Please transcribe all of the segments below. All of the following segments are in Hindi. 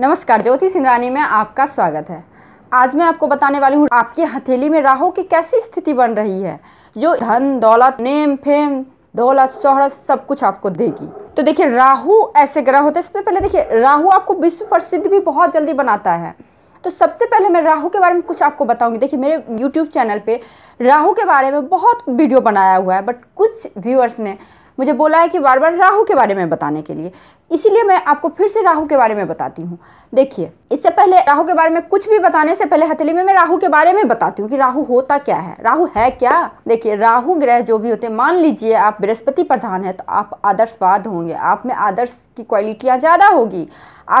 नमस्कार ज्योति सिंधानी में आपका स्वागत है आज मैं आपको बताने वाली हूँ आपकी हथेली में राहु की कैसी स्थिति बन रही है जो धन दौलत नेम फेम दौलत शोहरत सब कुछ आपको देगी तो देखिए राहु ऐसे ग्रह होते हैं सबसे पहले देखिए राहु आपको विश्व प्रसिद्ध भी बहुत जल्दी बनाता है तो सबसे पहले मैं राहु के बारे में कुछ आपको बताऊंगी देखिए मेरे यूट्यूब चैनल पे राहु के बारे में बहुत वीडियो बनाया हुआ है बट कुछ व्यूअर्स ने मुझे बोला है कि बार बार राहु के बारे में बताने के लिए इसीलिए मैं आपको फिर से राहु के बारे में बताती हूँ देखिए इससे पहले राहु के बारे में कुछ भी बताने से पहले हथेली में मैं राहु के बारे में बताती हूँ कि राहु होता क्या है राहु है क्या देखिए राहु ग्रह जो भी होते हैं मान लीजिए आप बृहस्पति प्रधान है तो आप आदर्शवाद होंगे आप में आदर्श की क्वालिटियाँ ज़्यादा होगी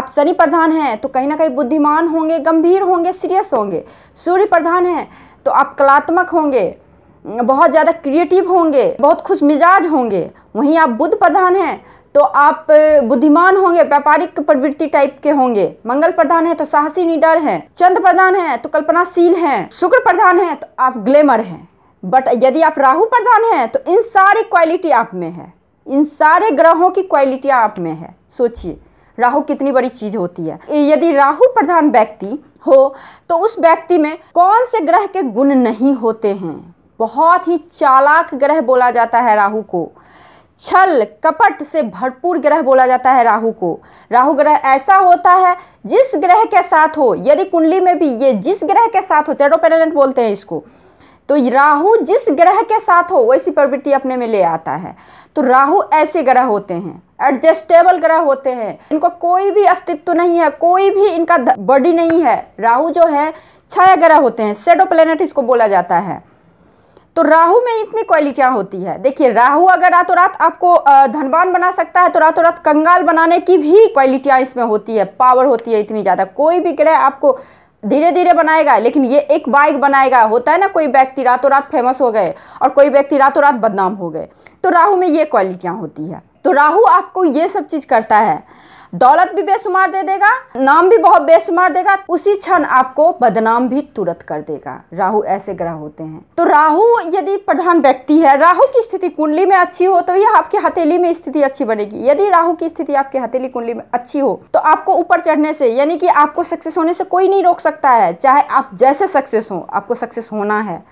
आप शनि प्रधान हैं तो कहीं ना कहीं बुद्धिमान होंगे गंभीर होंगे सीरियस होंगे सूर्य प्रधान हैं तो आप कलात्मक होंगे बहुत ज़्यादा क्रिएटिव होंगे बहुत खुश मिजाज होंगे वहीं आप बुद्ध प्रधान हैं तो आप बुद्धिमान होंगे व्यापारिक प्रवृत्ति टाइप के होंगे मंगल प्रधान है तो साहसी निडर हैं चंद्र प्रधान है तो कल्पनाशील हैं शुक्र प्रधान है तो आप ग्लैमर हैं बट यदि आप राहु प्रधान हैं तो इन सारे क्वालिटी आप में है इन सारे ग्रहों की क्वालिटी आप में है सोचिए राहु कितनी बड़ी चीज़ होती है यदि राहु प्रधान व्यक्ति हो तो उस व्यक्ति में कौन से ग्रह के गुण नहीं होते हैं बहुत ही चालाक ग्रह बोला जाता है राहु को छल कपट से भरपूर ग्रह बोला जाता है राहु को राहु ग्रह ऐसा होता है जिस ग्रह के साथ हो यदि कुंडली में भी ये जिस ग्रह के साथ हो चैडोपेडेंट बोलते हैं इसको तो राहु जिस ग्रह के साथ हो वैसी प्रवृत्ति अपने में ले आता है तो राहु ऐसे ग्रह होते हैं एडजस्टेबल ग्रह होते हैं इनको कोई भी अस्तित्व नहीं है कोई भी इनका बॉडी नहीं है राहु जो है छाया ग्रह होते हैं सेडो प्लेनेट इसको बोला जाता है तो राहु में इतनी क्वालिटियाँ होती है देखिए राहु अगर रातों रात आपको धनवान बना सकता है तो रातों रात कंगाल बनाने की भी क्वालिटियाँ इसमें होती है पावर होती है इतनी ज़्यादा कोई भी ग्रह आपको धीरे धीरे बनाएगा लेकिन ये एक बाइक बनाएगा होता है ना कोई व्यक्ति रातों रात फेमस हो गए और कोई व्यक्ति रातों रात बदनाम हो गए तो राहु में ये क्वालिटियाँ होती है तो राहु आपको ये सब चीज़ करता है दौलत भी बेशुमार दे देगा नाम भी बहुत बेशुमार देगा उसी क्षण आपको बदनाम भी तुरंत कर देगा राहु ऐसे ग्रह होते हैं तो राहु यदि प्रधान व्यक्ति है राहु की स्थिति कुंडली में अच्छी हो तो यह आपकी हथेली में स्थिति अच्छी बनेगी यदि राहु की स्थिति आपकी हथेली कुंडली में अच्छी हो तो आपको ऊपर चढ़ने से यानी कि आपको सक्सेस होने से कोई नहीं रोक सकता है चाहे आप जैसे सक्सेस हो आपको सक्सेस होना है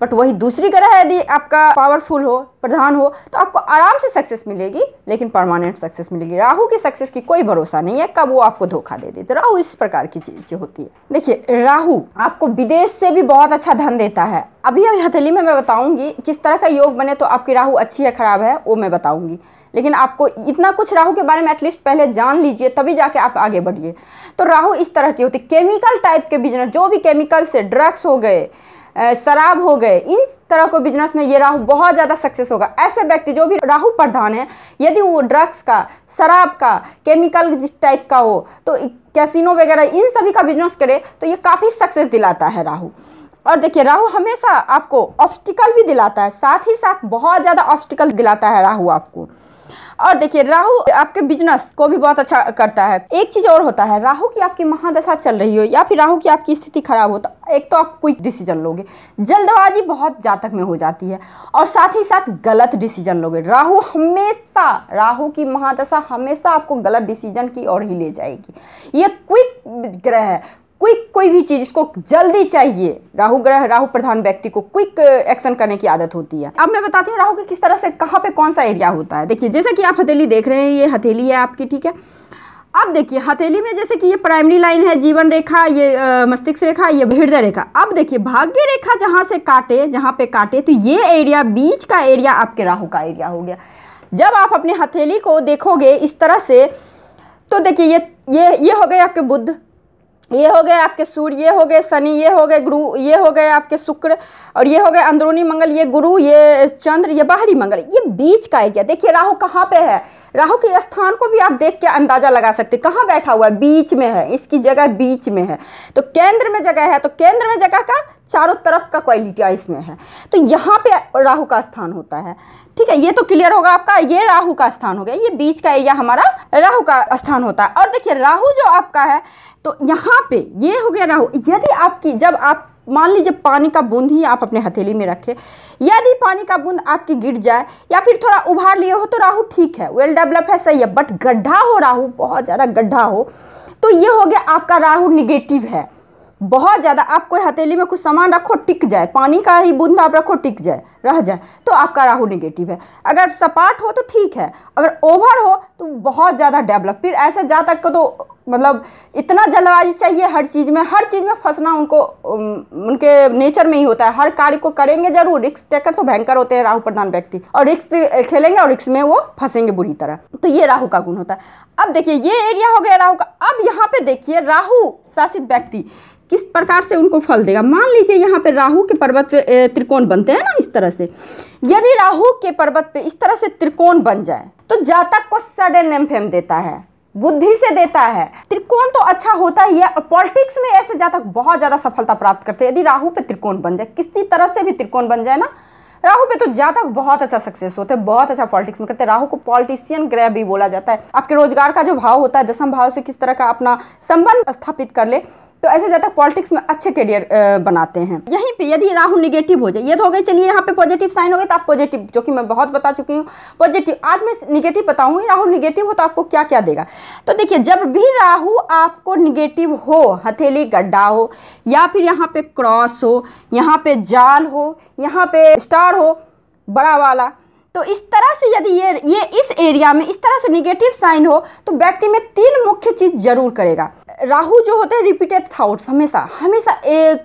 बट वही दूसरी ग्रह यदि आपका पावरफुल हो प्रधान हो तो आपको आराम से सक्सेस मिलेगी लेकिन परमानेंट सक्सेस मिलेगी राहु की सक्सेस की कोई भरोसा नहीं है कब वो आपको धोखा दे दे तो राहु इस प्रकार की चीज़ होती है देखिए राहु आपको विदेश से भी बहुत अच्छा धन देता है अभी अभी हथेली में मैं बताऊंगी किस तरह का योग बने तो आपकी राहु अच्छी है खराब है वो मैं बताऊंगी लेकिन आपको इतना कुछ राहु के बारे में एटलीस्ट पहले जान लीजिए तभी जाके आप आगे बढ़िए तो राहु इस तरह की होती केमिकल टाइप के बिजनेस जो भी केमिकल से ड्रग्स हो गए शराब हो गए इन तरह को बिजनेस में ये राहु बहुत ज़्यादा सक्सेस होगा ऐसे व्यक्ति जो भी राहु प्रधान है यदि वो ड्रग्स का शराब का केमिकल जिस टाइप का हो तो कैसिनो वगैरह इन सभी का बिजनेस करे तो ये काफ़ी सक्सेस दिलाता है राहु और देखिए राहु हमेशा आपको ऑब्स्टिकल भी दिलाता है साथ ही साथ बहुत ज़्यादा ऑब्स्टिकल दिलाता है राहु आपको और देखिए राहु आपके बिजनेस को भी बहुत अच्छा करता है एक चीज और होता है राहु की आपकी महादशा चल रही हो या फिर राहु की आपकी स्थिति खराब हो तो एक तो आप क्विक डिसीजन लोगे जल्दबाजी बहुत जातक में हो जाती है और साथ ही साथ गलत डिसीजन लोगे राहु हमेशा राहु की महादशा हमेशा आपको गलत डिसीजन की ओर ही ले जाएगी ये क्विक ग्रह है क्विक कोई भी चीज़ इसको जल्दी चाहिए राहु ग्रह राहु प्रधान व्यक्ति को क्विक एक्शन uh, करने की आदत होती है अब मैं बताती हूँ राहु की किस तरह से कहाँ पे कौन सा एरिया होता है देखिए जैसे कि आप हथेली देख रहे हैं ये हथेली है आपकी ठीक है अब देखिए हथेली में जैसे कि ये प्राइमरी लाइन है जीवन रेखा ये uh, मस्तिष्क रेखा ये हृदय रेखा अब देखिए भाग्य रेखा जहाँ से काटे जहाँ पे काटे तो ये एरिया बीच का एरिया आपके राहु का एरिया हो गया जब आप अपने हथेली को देखोगे इस तरह से तो देखिए ये ये ये हो गए आपके बुद्ध ये हो गए आपके सूर्य ये हो गए शनि ये हो गए गुरु ये हो गए आपके शुक्र और ये हो गए अंदरूनी मंगल ये गुरु ये चंद्र ये बाहरी मंगल ये बीच का एरिया देखिए राहु कहाँ पे है राहु के स्थान को भी आप देख के अंदाजा लगा सकते कहाँ बैठा हुआ है बीच में है इसकी जगह बीच में है तो केंद्र में जगह है तो केंद्र में जगह का चारों तरफ का क्वालिटिया इसमें है तो यहाँ पे राहु का स्थान होता है ठीक है ये तो क्लियर होगा आपका ये राहु का स्थान हो गया ये बीच का एरिया हमारा राहु का स्थान होता है और देखिए राहु जो आपका है तो यहाँ पे ये हो गया राहु यदि आपकी जब आप मान लीजिए पानी का बूंद ही आप अपने हथेली में रखें यदि पानी का बूंद आपकी गिर जाए या फिर थोड़ा उभार लिए हो तो राहु ठीक है वेल डेवलप है सही है बट गड्ढा हो राहु बहुत ज़्यादा गड्ढा हो तो ये हो गया आपका राहु निगेटिव है बहुत ज़्यादा आप कोई हथेली में कुछ सामान रखो टिक जाए पानी का ही बूंद आप रखो टिक जाए रह जाए तो आपका राहु नेगेटिव है अगर सपाट हो तो ठीक है अगर ओवर हो तो बहुत ज़्यादा डेवलप फिर ऐसे जा तक को तो मतलब इतना जल्दबाजी चाहिए हर चीज़ में हर चीज़ में फंसना उनको उनके नेचर में ही होता है हर कार्य को करेंगे जरूर रिक्स टेकर तो भयंकर होते हैं राहु प्रधान व्यक्ति और रिक्स खेलेंगे और रिक्स में वो फंसेंगे बुरी तरह तो ये राहु का गुण होता है अब देखिए ये एरिया हो गया राहु का अब यहाँ पे देखिए राहु शासित व्यक्ति किस प्रकार से उनको फल देगा मान लीजिए यहाँ पे राहु के पर्वत त्रिकोण बनते हैं ना इस तरह से यदि राहु के पर्वत पे इस तरह से त्रिकोण बन जाए तो जातक को सडन एम्फेम देता है बुद्धि से देता है त्रिकोण तो अच्छा होता ही है और पॉलिटिक्स में ऐसे जातक बहुत ज़्यादा सफलता प्राप्त करते हैं यदि राहु पे त्रिकोण बन जाए किसी तरह से भी त्रिकोण बन जाए ना राहु पे तो जातक बहुत अच्छा सक्सेस होते हैं बहुत अच्छा पॉलिटिक्स में करते हैं राहु को पॉलिटिशियन ग्रह भी बोला जाता है आपके रोजगार का जो भाव होता है दसम भाव से किस तरह का अपना संबंध स्थापित कर ले तो ऐसे ज़्यादा पॉलिटिक्स में अच्छे करियर बनाते हैं यहीं पे यदि राहु निगेटिव हो जाए ये तो हो गए चलिए यहाँ पे पॉजिटिव साइन हो गए तो आप पॉजिटिव जो कि मैं बहुत बता चुकी हूँ पॉजिटिव आज मैं निगेटिव बताऊँगी राहु निगेटिव हो तो आपको क्या क्या देगा तो देखिए जब भी राहु आपको निगेटिव हो हथेली गड्ढा हो या फिर यहाँ पे क्रॉस हो यहाँ पे जाल हो यहाँ पे स्टार हो बड़ा वाला तो इस तरह से यदि ये ये इस एरिया में इस तरह से निगेटिव साइन हो तो व्यक्ति में तीन मुख्य चीज़ जरूर करेगा राहु जो होते हैं रिपीटेड थाउट्स हमेशा हमेशा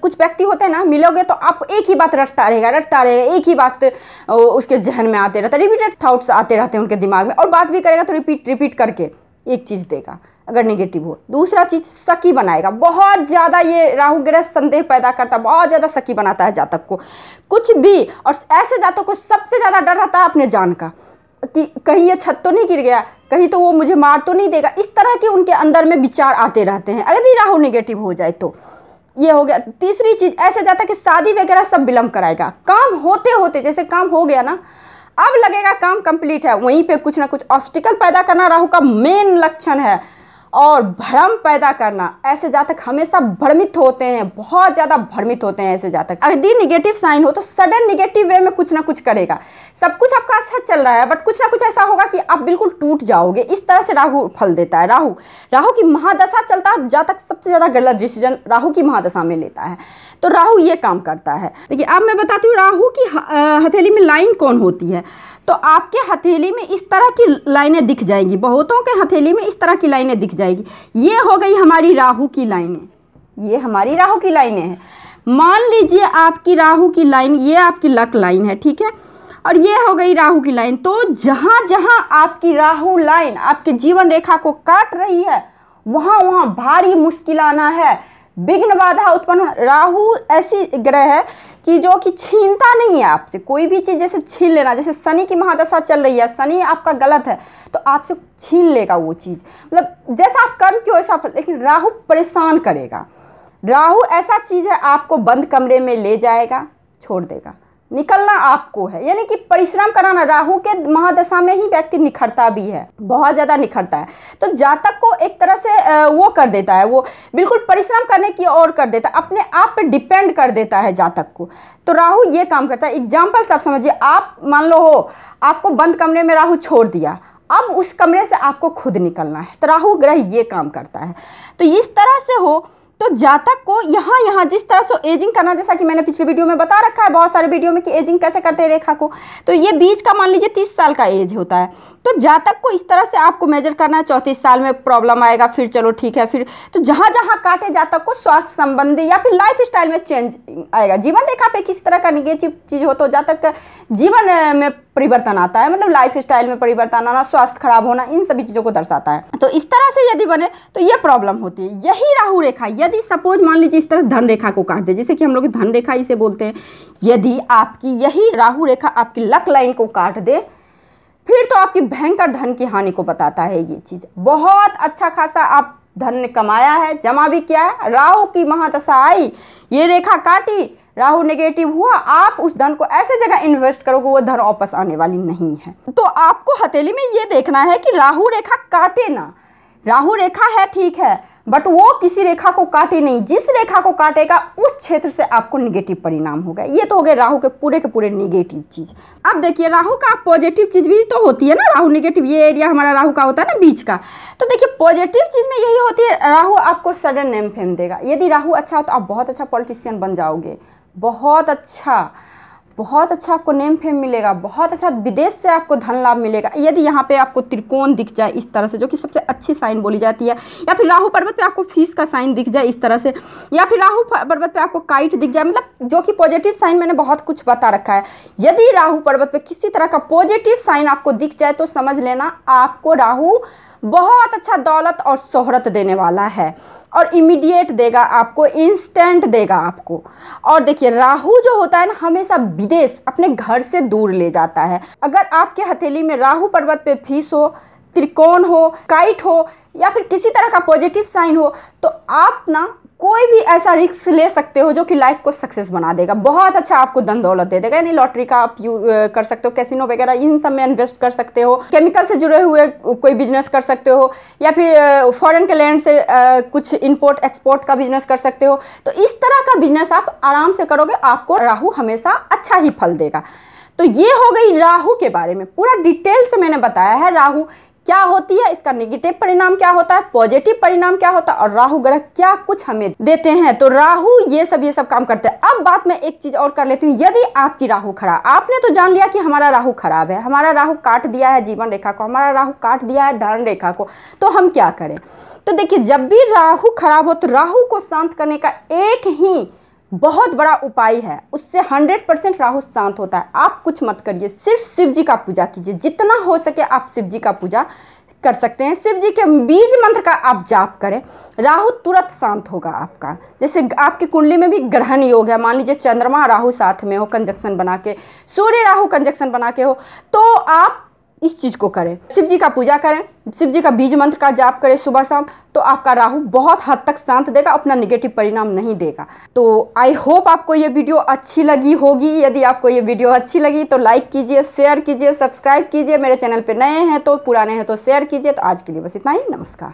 कुछ व्यक्ति होते हैं ना मिलोगे तो आप एक ही बात रटता रहेगा रटता रहेगा एक ही बात उसके जहन में आते रहता है रिपीटेड थाउट्स आते रहते हैं उनके दिमाग में और बात भी करेगा तो रिपीट रिपीट करके एक चीज़ देगा अगर नेगेटिव हो दूसरा चीज़ सकी बनाएगा बहुत ज़्यादा ये राहु ग्रह संदेह पैदा करता है बहुत ज़्यादा सकी बनाता है जातक को कुछ भी और ऐसे जातक को सबसे ज़्यादा डर रहता है अपने जान का कि कहीं ये छत तो नहीं गिर गया कहीं तो वो मुझे मार तो नहीं देगा इस तरह के उनके अंदर में विचार आते रहते हैं अगर राहु नेगेटिव हो जाए तो ये हो गया तीसरी चीज़ ऐसे जाता कि शादी वगैरह सब विलम्ब कराएगा काम होते होते जैसे काम हो गया ना अब लगेगा काम कंप्लीट है वहीं पे कुछ ना कुछ ऑब्स्टिकल पैदा करना राहु का मेन लक्षण है और भ्रम पैदा करना ऐसे जातक हमेशा भ्रमित होते हैं बहुत ज़्यादा भ्रमित होते हैं ऐसे जातक दी निगेटिव साइन हो तो सडन निगेटिव वे में कुछ ना कुछ करेगा सब कुछ आपका अच्छा चल रहा है बट कुछ ना कुछ ऐसा होगा कि आप बिल्कुल टूट जाओगे इस तरह से राहु फल देता है राहु राहु की महादशा चलता है जातक सबसे ज़्यादा गलत डिसीजन राहु की महादशा में लेता है तो राहु ये काम करता है देखिए अब मैं बताती हूँ राहु की हथेली में लाइन कौन होती है तो आपके हथेली में इस तरह की लाइनें दिख जाएंगी बहुतों के हथेली में इस तरह की लाइनें दिख जाएगी ये हो गई हमारी राहु की लाइनें ये हमारी राहु की लाइनें हैं मान लीजिए आपकी राहु की लाइन ये आपकी लक लाइन है ठीक है और ये हो गई राहु की लाइन तो जहाँ जहाँ आपकी राहु लाइन आपके जीवन रेखा को काट रही है वहाँ वहाँ भारी मुश्किल आना है विघ्न बाधा उत्पन्न होना राहु ऐसी ग्रह है कि जो कि छीनता नहीं है आपसे कोई भी चीज़ जैसे छीन लेना जैसे शनि की महादशा चल रही है शनि आपका गलत है तो आपसे छीन लेगा वो चीज़ मतलब जैसा आप कर्म क्यों वैसा लेकिन राहु परेशान करेगा राहु ऐसा चीज़ है आपको बंद कमरे में ले जाएगा छोड़ देगा निकलना आपको है यानी कि परिश्रम कराना राहु के महादशा में ही व्यक्ति निखरता भी है बहुत ज़्यादा निखरता है तो जातक को एक तरह से वो कर देता है वो बिल्कुल परिश्रम करने की ओर कर देता है अपने आप पर डिपेंड कर देता है जातक को तो राहु ये काम करता है एग्जाम्पल सब समझिए आप मान लो हो आपको बंद कमरे में राहू छोड़ दिया अब उस कमरे से आपको खुद निकलना है तो राहु ग्रह ये काम करता है तो इस तरह से हो तो जातक को यहाँ यहाँ जिस तरह से एजिंग करना जैसा कि मैंने पिछले वीडियो में बता रखा है बहुत सारे वीडियो में कि एजिंग कैसे करते हैं रेखा को तो ये बीच का मान लीजिए तीस साल का एज होता है तो जातक को इस तरह से आपको मेजर करना है चौंतीस साल में प्रॉब्लम आएगा फिर चलो ठीक है फिर तो जहाँ जहाँ काटे जातक को स्वास्थ्य संबंधी या फिर लाइफ स्टाइल में चेंज आएगा जीवन रेखा पे किसी तरह का निगेटिव चीज़ हो तो जातक जीवन में परिवर्तन आता है मतलब लाइफ स्टाइल में परिवर्तन आना स्वास्थ्य खराब होना इन सभी चीज़ों को दर्शाता है तो इस तरह से यदि बने तो ये प्रॉब्लम होती है यही राहु रेखा यदि यदि सपोज मान लीजिए इस तरह धन रेखा को काट दे जैसे कि हम लोग धन रेखा इसे बोलते हैं यदि आपकी यही राहु रेखा आपकी लक लाइन को काट दे फिर तो आपकी भयंकर धन की हानि को बताता है ये चीज़ बहुत अच्छा खासा आप धन ने कमाया है जमा भी किया है राहु की महादशा आई ये रेखा काटी राहु नेगेटिव हुआ आप उस धन को ऐसे जगह इन्वेस्ट करोगे वो धन वापस आने वाली नहीं है तो आपको हथेली में ये देखना है कि राहु रेखा काटे ना राहु रेखा है ठीक है बट वो किसी रेखा को काटे नहीं जिस रेखा को काटेगा उस क्षेत्र से आपको निगेटिव परिणाम होगा ये तो हो गए राहु के पूरे के पूरे निगेटिव चीज़ अब देखिए राहु का पॉजिटिव चीज़ भी तो होती है ना राहु निगेटिव ये एरिया हमारा राहु का होता है ना बीच का तो देखिए पॉजिटिव चीज़ में यही होती है राहु आपको सडन नेम फेम देगा यदि राहु अच्छा हो तो आप बहुत अच्छा पॉलिटिशियन बन जाओगे बहुत अच्छा बहुत अच्छा आपको नेम फेम मिलेगा बहुत अच्छा विदेश से आपको धन लाभ मिलेगा यदि यहाँ पे आपको त्रिकोण दिख जाए इस तरह से जो कि सबसे अच्छी साइन बोली जाती है या फिर राहु पर्वत पे आपको फीस का साइन दिख जाए इस तरह से या फिर राहु पर्वत पे आपको काइट दिख जाए मतलब जो कि पॉजिटिव साइन मैंने बहुत कुछ बता रखा है यदि राहु पर्वत पर किसी तरह का पॉजिटिव साइन आपको दिख जाए तो समझ लेना आपको राहू बहुत अच्छा दौलत और शोहरत देने वाला है और इमीडिएट देगा आपको इंस्टेंट देगा आपको और देखिए राहु जो होता है ना हमेशा विदेश अपने घर से दूर ले जाता है अगर आपके हथेली में राहु पर्वत पे फीस हो त्रिकोण हो काइट हो या फिर किसी तरह का पॉजिटिव साइन हो तो आप ना कोई भी ऐसा रिक्स ले सकते हो जो कि लाइफ को सक्सेस बना देगा बहुत अच्छा आपको धन दौलत दे देगा यानी लॉटरी का आप यू कर सकते हो कैसीनो वगैरह इन सब में इन्वेस्ट कर सकते हो केमिकल से जुड़े हुए कोई बिजनेस कर सकते हो या फिर फॉरेन के लैंड से कुछ इंपोर्ट एक्सपोर्ट का बिजनेस कर सकते हो तो इस तरह का बिजनेस आप आराम से करोगे आपको राहु हमेशा अच्छा ही फल देगा तो ये हो गई राहु के बारे में पूरा डिटेल से मैंने बताया है राहु क्या होती है इसका निगेटिव परिणाम क्या होता है पॉजिटिव परिणाम क्या होता है और राहु ग्रह क्या कुछ हमें देते हैं तो राहु ये सब ये सब काम करते हैं अब बात मैं एक चीज और कर लेती हूँ यदि आपकी राहु खराब आपने तो जान लिया कि हमारा राहु खराब है हमारा राहु काट दिया है जीवन रेखा को हमारा राहु काट दिया है धन रेखा को तो हम क्या करें तो देखिए जब भी राहु खराब हो तो राहु को शांत करने का एक ही बहुत बड़ा उपाय है उससे 100 परसेंट राहु शांत होता है आप कुछ मत करिए सिर्फ शिव जी का पूजा कीजिए जितना हो सके आप शिव जी का पूजा कर सकते हैं शिव जी के बीज मंत्र का आप जाप करें राहु तुरंत शांत होगा आपका जैसे आपकी कुंडली में भी ग्रहण योग है मान लीजिए चंद्रमा राहु साथ में हो कंजक्शन बना के सूर्य राहु कंजक्शन बना के हो तो आप इस चीज़ को करें शिव जी का पूजा करें शिव जी का बीज मंत्र का जाप करें सुबह शाम तो आपका राहु बहुत हद तक शांत देगा अपना निगेटिव परिणाम नहीं देगा तो आई होप आपको ये वीडियो अच्छी लगी होगी यदि आपको ये वीडियो अच्छी लगी तो लाइक कीजिए शेयर कीजिए सब्सक्राइब कीजिए मेरे चैनल पर नए हैं तो पुराने हैं तो शेयर कीजिए तो आज के लिए बस इतना ही नमस्कार